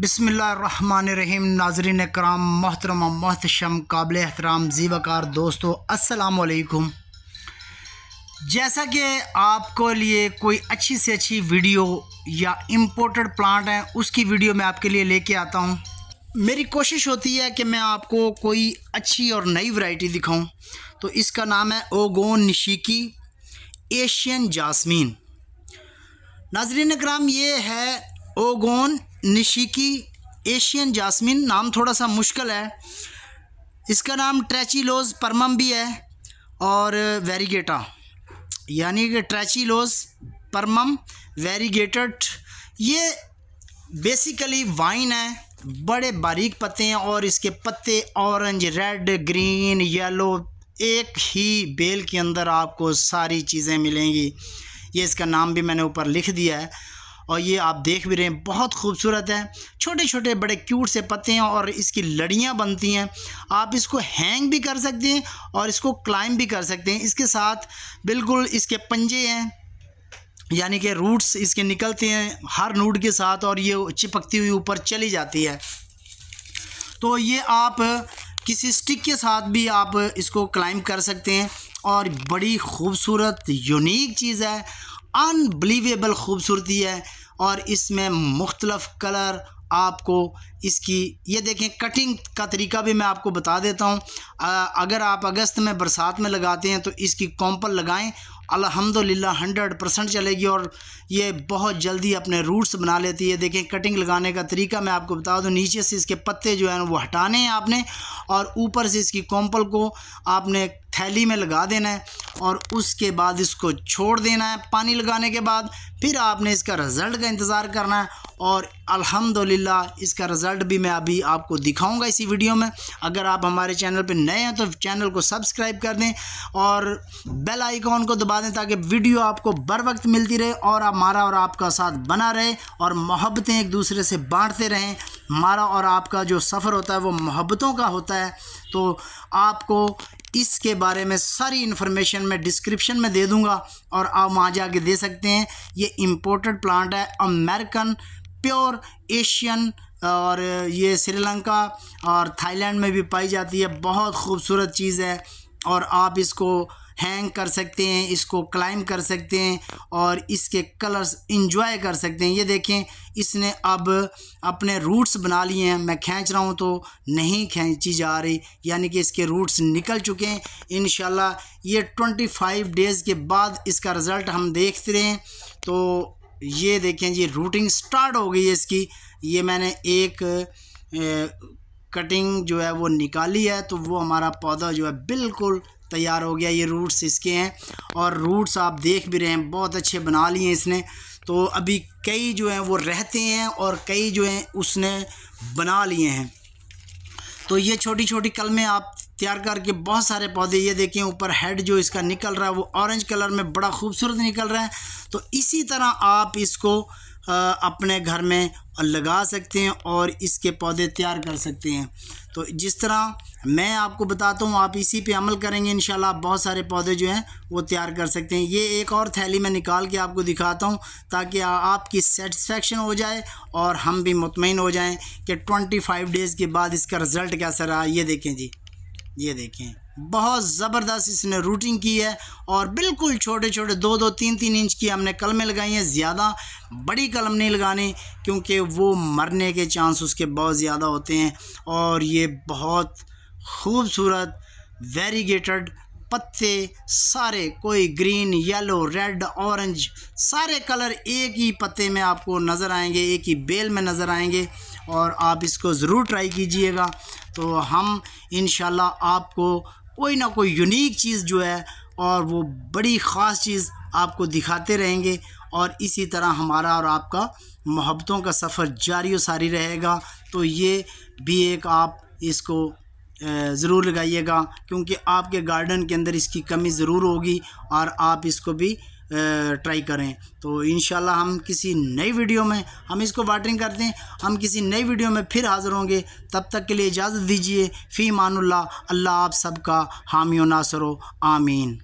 बिसमीम नाजरीन कराम मोहतरम मोहतशम काबिल एहतराम जीवाकार दोस्तों असलकुम जैसा कि आपको लिए कोई अच्छी से अच्छी वीडियो या इम्पोर्टेड प्लांट है उसकी वीडियो मैं आपके लिए लेके आता हूँ मेरी कोशिश होती है कि मैं आपको कोई अच्छी और नई वैरायटी दिखाऊं तो इसका नाम है ओगोन निशिकी एशियन जासमीन नाजरीन कराम ये है ओगोन निशिकी एशियन जासमिन नाम थोड़ा सा मुश्किल है इसका नाम लोज परमम भी है और वेरीगेटा यानी कि लोज परमम वेरीगेटड ये बेसिकली वाइन है बड़े बारीक पत्ते हैं और इसके पत्ते ऑरेंज रेड ग्रीन येलो एक ही बेल के अंदर आपको सारी चीज़ें मिलेंगी ये इसका नाम भी मैंने ऊपर लिख दिया है और ये आप देख भी रहे हैं बहुत खूबसूरत है छोटे छोटे बड़े क्यूट से पत्ते हैं और इसकी लड़ियाँ बनती हैं आप इसको हैंग भी कर सकते हैं और इसको क्लाइम भी कर सकते हैं इसके साथ बिल्कुल इसके पंजे हैं यानी कि रूट्स इसके निकलते हैं हर नूट के साथ और ये चिपकती हुई ऊपर चली जाती है तो ये आप किसी स्टिक के साथ भी आप इसको क्लाइम कर सकते हैं और बड़ी खूबसूरत यूनिक चीज़ है अनबिलीवेबल ख़ूबसूरती है और इसमें मुख्तलफ़ कलर आपको इसकी ये देखें कटिंग का तरीका भी मैं आपको बता देता हूँ अगर आप अगस्त में बरसात में लगाते हैं तो इसकी कॉम्पल लगाएं अलहमदिल्ला हंड्रेड परसेंट चलेगी और ये बहुत जल्दी अपने रूट्स बना लेती है देखें कटिंग लगाने का तरीका मैं आपको बता दूं नीचे से इसके पत्ते जो हैं वो हटाने हैं आपने और ऊपर से इसकी कॉम्पल को आपने थैली में लगा देना है और उसके बाद इसको छोड़ देना है पानी लगाने के बाद फिर आपने इसका रिज़ल्ट का इंतज़ार करना है और अल्हम्दुलिल्लाह इसका रिज़ल्ट भी मैं अभी आपको दिखाऊंगा इसी वीडियो में अगर आप हमारे चैनल पर नए हैं तो चैनल को सब्सक्राइब कर दें और बेल आइकॉन को दबा दें ताकि वीडियो आपको बर वक्त मिलती रहे और हमारा और आपका साथ बना रहे और मोहब्बतें एक दूसरे से बाँटते रहें हमारा और आपका जो सफ़र होता है वो मोहब्बतों का होता है तो आपको इसके बारे में सारी इन्फॉर्मेशन मैं डिस्क्रिप्शन में दे दूँगा और आप वहाँ जाके दे सकते हैं ये इम्पोर्टेड प्लांट है अमेरिकन प्योर एशियन और ये श्रीलंका और थाईलैंड में भी पाई जाती है बहुत खूबसूरत चीज़ है और आप इसको हैंग कर सकते हैं इसको क्लाइम कर सकते हैं और इसके कलर्स इंजॉय कर सकते हैं ये देखें इसने अब अपने रूट्स बना लिए हैं मैं खींच रहा हूँ तो नहीं खींची जा रही यानी कि इसके रूट्स निकल चुके हैं इन ये ट्वेंटी फाइव डेज़ के बाद इसका रिज़ल्ट हम देखते रहें तो ये देखें जी रूटिंग स्टार्ट हो गई है इसकी ये मैंने एक ए, कटिंग जो है वो निकाली है तो वो हमारा पौधा जो है बिल्कुल तैयार हो गया ये रूट्स इसके हैं और रूट्स आप देख भी रहे हैं बहुत अच्छे बना लिए इसने तो अभी कई जो हैं वो रहते हैं और कई जो हैं उसने बना लिए हैं तो ये छोटी छोटी कलमें आप तैयार करके बहुत सारे पौधे ये देखें ऊपर हेड जो इसका निकल रहा है वो ऑरेंज कलर में बड़ा खूबसूरत निकल रहा है तो इसी तरह आप इसको अपने घर में लगा सकते हैं और इसके पौधे तैयार कर सकते हैं तो जिस तरह मैं आपको बताता हूँ आप इसी पे अमल करेंगे इन बहुत सारे पौधे जो हैं वो तैयार कर सकते हैं ये एक और थैली में निकाल के आपको दिखाता हूँ ताकि आपकी सेटिस्फेक्शन हो जाए और हम भी मुतमिन हो जाएँ कि ट्वेंटी फाइव डेज़ के बाद इसका रिज़ल्ट कैसा रहा ये देखें जी ये देखें बहुत ज़बरदस्त इसने रूटिंग की है और बिल्कुल छोटे छोटे दो दो तीन तीन इंच की हमने कलमें लगाई हैं ज़्यादा बड़ी कलम नहीं लगानी क्योंकि वो मरने के चांस उसके बहुत ज़्यादा होते हैं और ये बहुत खूबसूरत वेरीगेटेड पत्ते सारे कोई ग्रीन येलो रेड ऑरेंज सारे कलर एक ही पत्ते में आपको नज़र आएंगे एक ही बेल में नज़र आएंगे और आप इसको ज़रूर ट्राई कीजिएगा तो हम इन आपको कोई ना कोई यूनिक चीज़ जो है और वो बड़ी ख़ास चीज़ आपको दिखाते रहेंगे और इसी तरह हमारा और आपका मोहब्बतों का सफ़र जारी सारी रहेगा तो ये भी एक आप इसको ज़रूर लगाइएगा क्योंकि आपके गार्डन के अंदर इसकी कमी ज़रूर होगी और आप इसको भी ट्राई करें तो इन हम किसी नई वीडियो में हम इसको वाटरिंग करते हैं हम किसी नई वीडियो में फिर हाज़िर होंगे तब तक के लिए इजाज़त दीजिए फ़ी मानुल्ला अल्लाह आप सबका हामियो नासरो आमीन